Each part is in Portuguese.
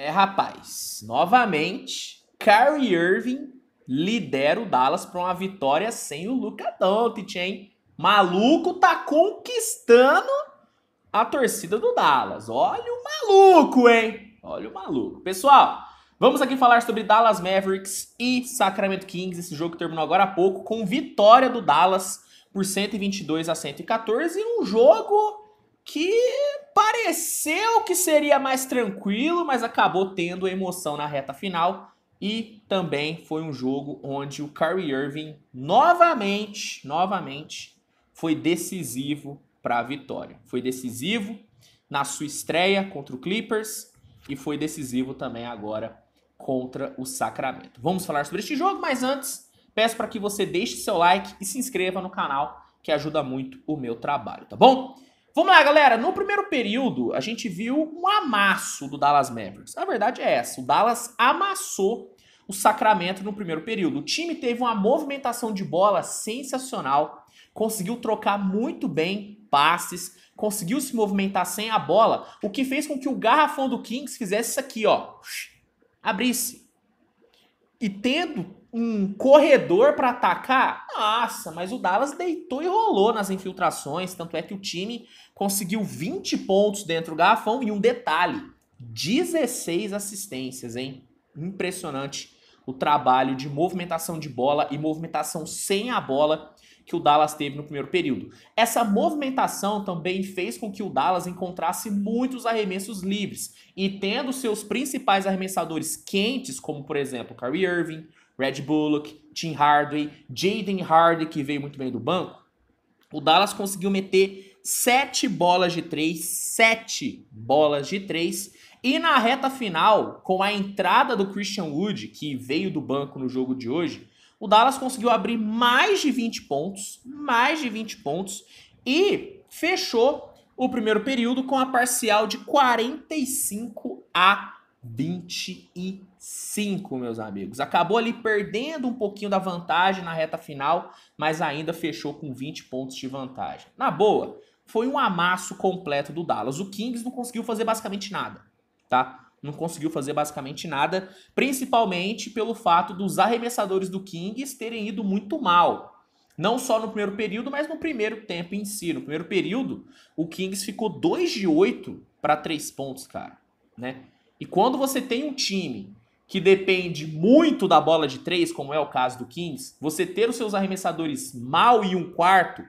É, rapaz, novamente, Kyrie Irving lidera o Dallas para uma vitória sem o Luka Doncic, hein? Maluco tá conquistando a torcida do Dallas. Olha o maluco, hein? Olha o maluco. Pessoal, vamos aqui falar sobre Dallas Mavericks e Sacramento Kings. Esse jogo terminou agora há pouco com vitória do Dallas por 122 a 114, um jogo que pareceu que seria mais tranquilo, mas acabou tendo emoção na reta final. E também foi um jogo onde o Kyrie Irving novamente, novamente, foi decisivo para a vitória. Foi decisivo na sua estreia contra o Clippers e foi decisivo também agora contra o Sacramento. Vamos falar sobre este jogo, mas antes, peço para que você deixe seu like e se inscreva no canal, que ajuda muito o meu trabalho, tá bom? Vamos lá, galera. No primeiro período, a gente viu um amasso do Dallas Mavericks. A verdade é essa: o Dallas amassou o Sacramento no primeiro período. O time teve uma movimentação de bola sensacional, conseguiu trocar muito bem passes, conseguiu se movimentar sem a bola, o que fez com que o garrafão do Kings fizesse isso aqui, ó. Abrisse. E tendo um corredor para atacar? Nossa, mas o Dallas deitou e rolou nas infiltrações, tanto é que o time conseguiu 20 pontos dentro do garrafão e um detalhe, 16 assistências, hein? Impressionante o trabalho de movimentação de bola e movimentação sem a bola que o Dallas teve no primeiro período. Essa movimentação também fez com que o Dallas encontrasse muitos arremessos livres e tendo seus principais arremessadores quentes, como por exemplo Kyrie Irving, Red Bullock, Tim Hardaway, Jaden Hardy, que veio muito bem do banco, o Dallas conseguiu meter sete bolas de três, sete bolas de três, e na reta final, com a entrada do Christian Wood, que veio do banco no jogo de hoje, o Dallas conseguiu abrir mais de 20 pontos, mais de 20 pontos, e fechou o primeiro período com a parcial de 45 a 25, meus amigos. Acabou ali perdendo um pouquinho da vantagem na reta final, mas ainda fechou com 20 pontos de vantagem. Na boa, foi um amasso completo do Dallas. O Kings não conseguiu fazer basicamente nada, tá? Não conseguiu fazer basicamente nada, principalmente pelo fato dos arremessadores do Kings terem ido muito mal. Não só no primeiro período, mas no primeiro tempo em si. No primeiro período, o Kings ficou 2 de 8 para 3 pontos, cara, né? E quando você tem um time que depende muito da bola de três, como é o caso do Kings, você ter os seus arremessadores mal e um quarto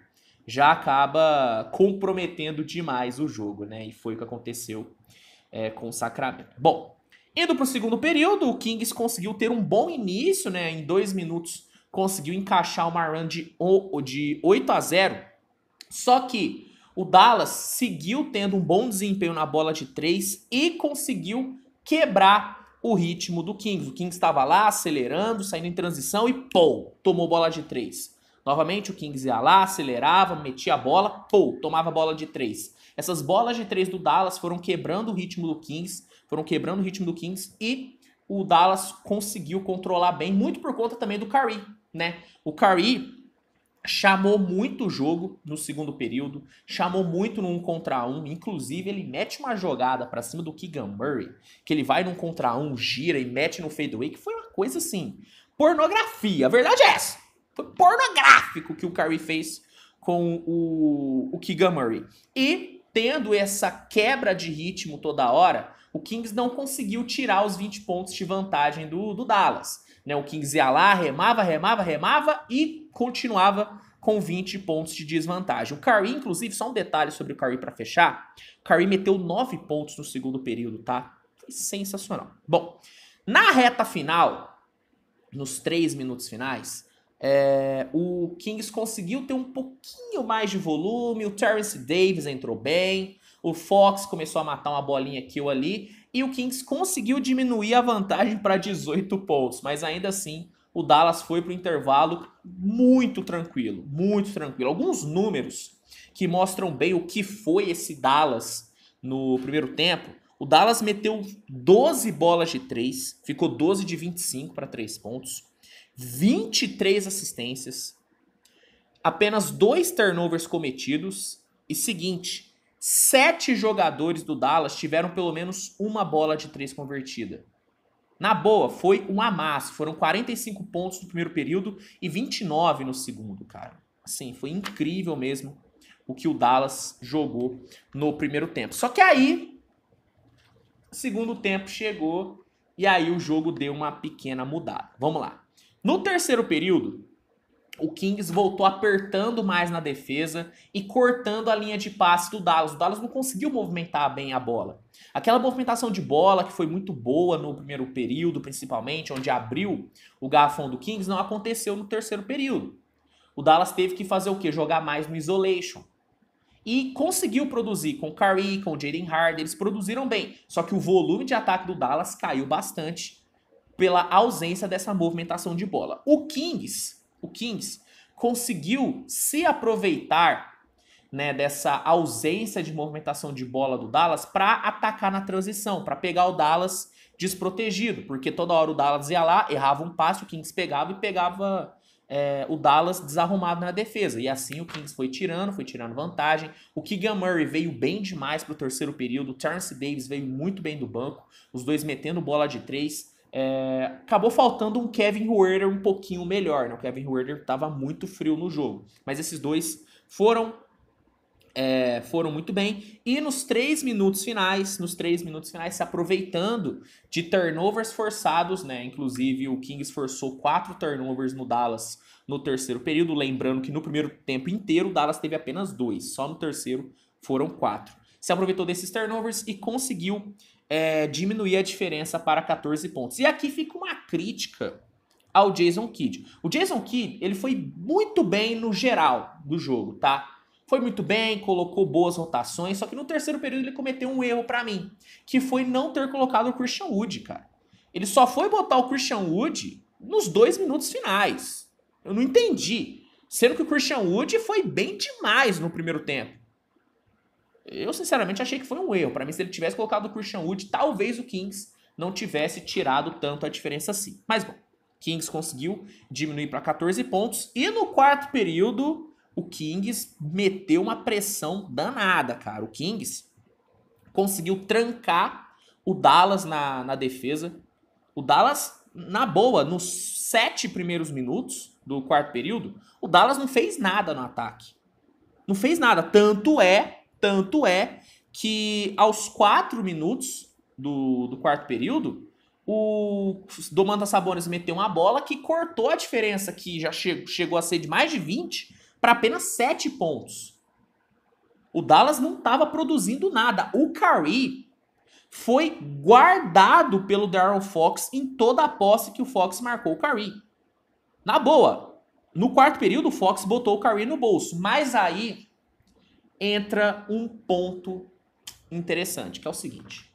já acaba comprometendo demais o jogo, né? E foi o que aconteceu é, com o Sacramento. Bom, indo para o segundo período, o Kings conseguiu ter um bom início, né? Em dois minutos conseguiu encaixar uma run de, de 8 a 0. Só que o Dallas seguiu tendo um bom desempenho na bola de três e conseguiu quebrar o ritmo do Kings. O Kings estava lá acelerando, saindo em transição e pô, tomou bola de três. Novamente o Kings ia lá, acelerava, metia a bola, pô, tomava bola de três. Essas bolas de três do Dallas foram quebrando o ritmo do Kings, foram quebrando o ritmo do Kings e o Dallas conseguiu controlar bem, muito por conta também do Curry, né? O Curry chamou muito o jogo no segundo período, chamou muito no 1 contra 1, inclusive ele mete uma jogada para cima do Keegan Murray, que ele vai no 1 contra 1, gira e mete no fadeaway, que foi uma coisa assim, pornografia, a verdade é essa, foi pornográfico que o Curry fez com o, o Keegan Murray. E tendo essa quebra de ritmo toda hora, o Kings não conseguiu tirar os 20 pontos de vantagem do, do Dallas. Né? O lá remava, remava, remava e continuava com 20 pontos de desvantagem. O Curry, inclusive, só um detalhe sobre o Curry para fechar. O Curry meteu 9 pontos no segundo período, tá? Foi sensacional. Bom, na reta final, nos 3 minutos finais, é, o Kings conseguiu ter um pouquinho mais de volume, o Terence Davis entrou bem, o Fox começou a matar uma bolinha aqui ou ali, e o Kings conseguiu diminuir a vantagem para 18 pontos, mas ainda assim o Dallas foi para o intervalo muito tranquilo, muito tranquilo. Alguns números que mostram bem o que foi esse Dallas no primeiro tempo. O Dallas meteu 12 bolas de 3, ficou 12 de 25 para 3 pontos, 23 assistências, apenas dois turnovers cometidos e seguinte, Sete jogadores do Dallas tiveram pelo menos uma bola de três convertida. Na boa, foi um amasso. Foram 45 pontos no primeiro período e 29 no segundo, cara. Assim, foi incrível mesmo o que o Dallas jogou no primeiro tempo. Só que aí, segundo tempo chegou e aí o jogo deu uma pequena mudada. Vamos lá. No terceiro período, o Kings voltou apertando mais na defesa e cortando a linha de passe do Dallas. O Dallas não conseguiu movimentar bem a bola. Aquela movimentação de bola que foi muito boa no primeiro período, principalmente, onde abriu o garrafão do Kings, não aconteceu no terceiro período. O Dallas teve que fazer o quê? Jogar mais no isolation. E conseguiu produzir com o Curry, com o Jaden Hard, eles produziram bem. Só que o volume de ataque do Dallas caiu bastante pela ausência dessa movimentação de bola. O Kings o Kings conseguiu se aproveitar né, dessa ausência de movimentação de bola do Dallas para atacar na transição, para pegar o Dallas desprotegido, porque toda hora o Dallas ia lá, errava um passe, o Kings pegava e pegava é, o Dallas desarrumado na defesa. E assim o Kings foi tirando, foi tirando vantagem. O Keegan Murray veio bem demais para o terceiro período, o Terence Davis veio muito bem do banco, os dois metendo bola de três. É, acabou faltando um Kevin Huerter um pouquinho melhor. Né? O Kevin Huerter estava muito frio no jogo. Mas esses dois foram é, foram muito bem. E nos três minutos finais, nos três minutos finais, se aproveitando de turnovers forçados, né? Inclusive, o Kings forçou quatro turnovers no Dallas no terceiro período. Lembrando que no primeiro tempo inteiro, o Dallas teve apenas dois, só no terceiro foram quatro. Se aproveitou desses turnovers e conseguiu é, diminuir a diferença para 14 pontos. E aqui fica uma crítica ao Jason Kidd. O Jason Kidd, ele foi muito bem no geral do jogo, tá? Foi muito bem, colocou boas rotações, só que no terceiro período ele cometeu um erro para mim, que foi não ter colocado o Christian Wood, cara. Ele só foi botar o Christian Wood nos dois minutos finais. Eu não entendi. Sendo que o Christian Wood foi bem demais no primeiro tempo. Eu, sinceramente, achei que foi um erro. Para mim, se ele tivesse colocado o Christian Wood, talvez o Kings não tivesse tirado tanto a diferença assim. Mas bom, Kings conseguiu diminuir para 14 pontos. E no quarto período, o Kings meteu uma pressão danada, cara. O Kings conseguiu trancar o Dallas na, na defesa. O Dallas, na boa, nos sete primeiros minutos do quarto período, o Dallas não fez nada no ataque. Não fez nada. Tanto é tanto é que aos quatro minutos do, do quarto período, o Domantas Sabonis meteu uma bola que cortou a diferença que já che chegou a ser de mais de 20 para apenas 7 pontos. O Dallas não estava produzindo nada. O Curry foi guardado pelo Darren Fox em toda a posse que o Fox marcou o Curry. Na boa, no quarto período o Fox botou o Curry no bolso, mas aí entra um ponto interessante, que é o seguinte.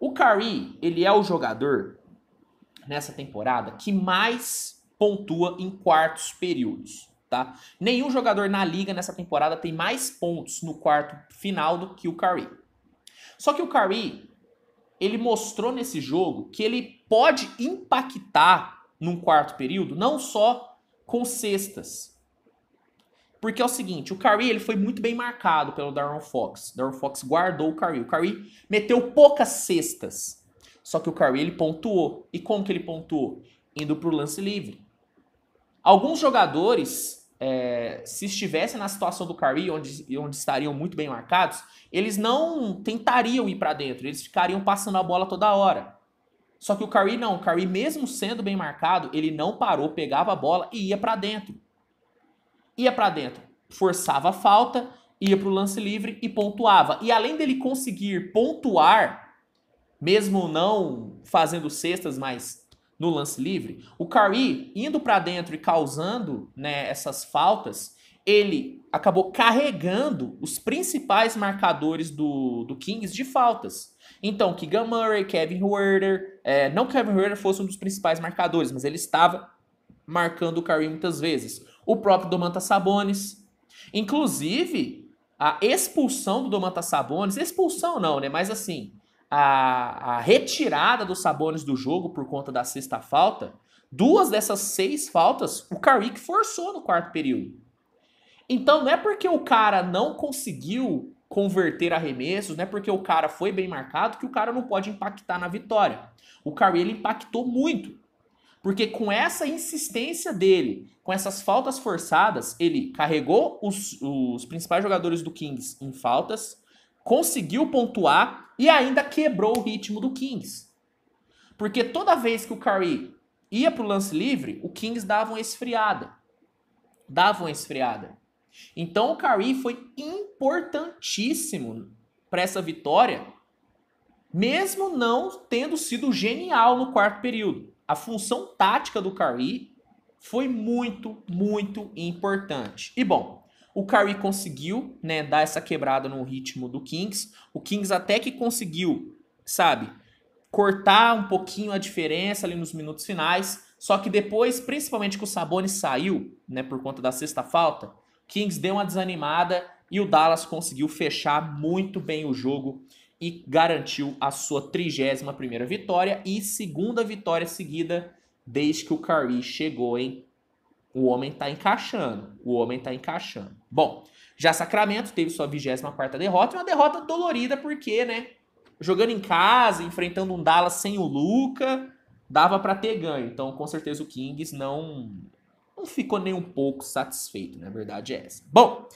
O Curry, ele é o jogador nessa temporada que mais pontua em quartos períodos, tá? Nenhum jogador na liga nessa temporada tem mais pontos no quarto final do que o Curry. Só que o Curry, ele mostrou nesse jogo que ele pode impactar num quarto período não só com cestas, porque é o seguinte, o Curry ele foi muito bem marcado pelo Darren Fox. Darren Fox guardou o Curry. O Curry meteu poucas cestas. Só que o Curry ele pontuou. E como que ele pontuou? Indo para o lance livre. Alguns jogadores, é, se estivessem na situação do Curry, onde, onde estariam muito bem marcados, eles não tentariam ir para dentro. Eles ficariam passando a bola toda hora. Só que o Curry não. O Curry, mesmo sendo bem marcado, ele não parou, pegava a bola e ia para dentro ia para dentro, forçava a falta, ia para o lance livre e pontuava. E além dele conseguir pontuar, mesmo não fazendo cestas, mas no lance livre, o Curry indo para dentro e causando né, essas faltas, ele acabou carregando os principais marcadores do, do Kings de faltas. Então, Keegan Murray, Kevin Huerter, é, não Kevin Huerter fosse um dos principais marcadores, mas ele estava marcando o Curry muitas vezes o próprio Domantas Sabonis. Inclusive, a expulsão do Domantas Sabonis, expulsão não, né? Mas assim, a, a retirada dos Sabonis do jogo por conta da sexta falta, duas dessas seis faltas o Carrick forçou no quarto período. Então não é porque o cara não conseguiu converter arremessos, não é porque o cara foi bem marcado que o cara não pode impactar na vitória. O Curry ele impactou muito. Porque com essa insistência dele, com essas faltas forçadas, ele carregou os, os principais jogadores do Kings em faltas, conseguiu pontuar e ainda quebrou o ritmo do Kings. Porque toda vez que o Curry ia para o lance livre, o Kings dava uma esfriada. Dava uma esfriada. Então o Curry foi importantíssimo para essa vitória, mesmo não tendo sido genial no quarto período a função tática do Curry foi muito, muito importante. E bom, o Curry conseguiu, né, dar essa quebrada no ritmo do Kings. O Kings até que conseguiu, sabe, cortar um pouquinho a diferença ali nos minutos finais. Só que depois, principalmente que o Sabonis saiu, né, por conta da sexta falta, Kings deu uma desanimada e o Dallas conseguiu fechar muito bem o jogo e garantiu a sua 31 primeira vitória e segunda vitória seguida desde que o Curry chegou, hein? O homem tá encaixando, o homem tá encaixando. Bom, já Sacramento teve sua 24 quarta derrota, uma derrota dolorida porque, né, jogando em casa, enfrentando um Dallas sem o Luca, dava para ter ganho. Então, com certeza o Kings não não ficou nem um pouco satisfeito, na né? verdade é essa. Bom,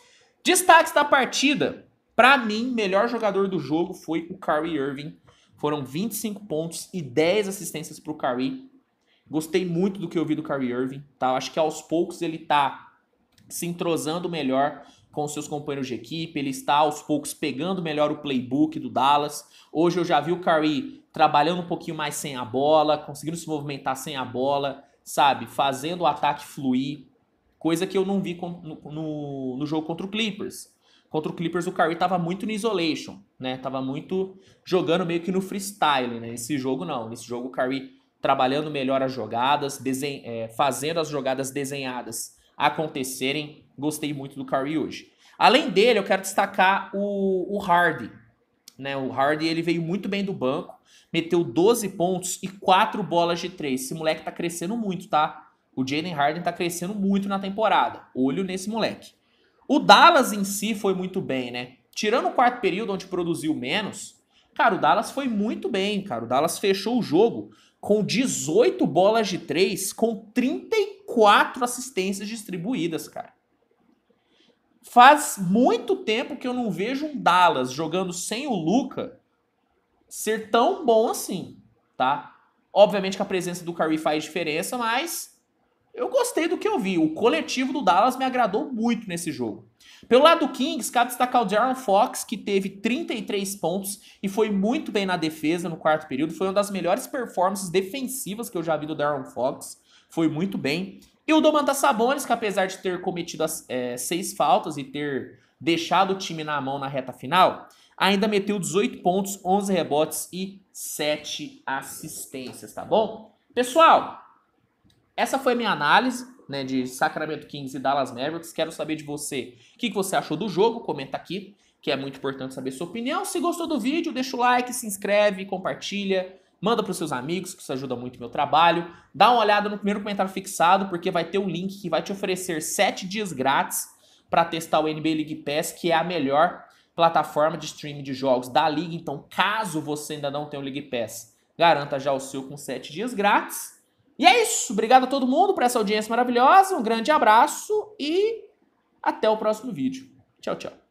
destaques da partida. Para mim, melhor jogador do jogo foi o Kyrie Irving. Foram 25 pontos e 10 assistências para o Kyrie. Gostei muito do que eu vi do Kyrie Irving, tá? Acho que aos poucos ele tá se entrosando melhor com seus companheiros de equipe, ele está aos poucos pegando melhor o playbook do Dallas. Hoje eu já vi o Kyrie trabalhando um pouquinho mais sem a bola, conseguindo se movimentar sem a bola, sabe? Fazendo o ataque fluir, coisa que eu não vi no, no, no jogo contra o Clippers contra o Clippers o Curry tava muito no isolation, né? Tava muito jogando meio que no freestyle, né? Nesse jogo não, nesse jogo o Curry trabalhando melhor as jogadas, desen... é, fazendo as jogadas desenhadas acontecerem. Gostei muito do Curry hoje. Além dele, eu quero destacar o, o Hardy. Né? O Hardy ele veio muito bem do banco, meteu 12 pontos e 4 bolas de 3. Esse moleque tá crescendo muito, tá? O Jaden Harden tá crescendo muito na temporada. Olho nesse moleque. O Dallas em si foi muito bem, né? Tirando o quarto período, onde produziu menos, cara, o Dallas foi muito bem, cara. O Dallas fechou o jogo com 18 bolas de 3, com 34 assistências distribuídas, cara. Faz muito tempo que eu não vejo um Dallas jogando sem o Luca ser tão bom assim, tá? Obviamente que a presença do Curry faz diferença, mas eu gostei do que eu vi. O coletivo do Dallas me agradou muito nesse jogo. Pelo lado do Kings, cabe destacar o Jaron Fox, que teve 33 pontos e foi muito bem na defesa no quarto período. Foi uma das melhores performances defensivas que eu já vi do Jaron Fox. Foi muito bem. E o Domantas Sabonis, que apesar de ter cometido as, é, seis faltas e ter deixado o time na mão na reta final, ainda meteu 18 pontos, 11 rebotes e 7 assistências, tá bom? Pessoal, essa foi a minha análise né, de Sacramento Kings e Dallas Mavericks. Quero saber de você o que, que você achou do jogo, comenta aqui, que é muito importante saber sua opinião. Se gostou do vídeo, deixa o like, se inscreve, compartilha, manda para os seus amigos, que isso ajuda muito o meu trabalho. Dá uma olhada no primeiro comentário fixado, porque vai ter um link que vai te oferecer 7 dias grátis para testar o NBA League Pass, que é a melhor plataforma de streaming de jogos da liga. Então, caso você ainda não tenha o League Pass, garanta já o seu com 7 dias grátis. E é isso. Obrigado a todo mundo por essa audiência maravilhosa. Um grande abraço e até o próximo vídeo. Tchau, tchau.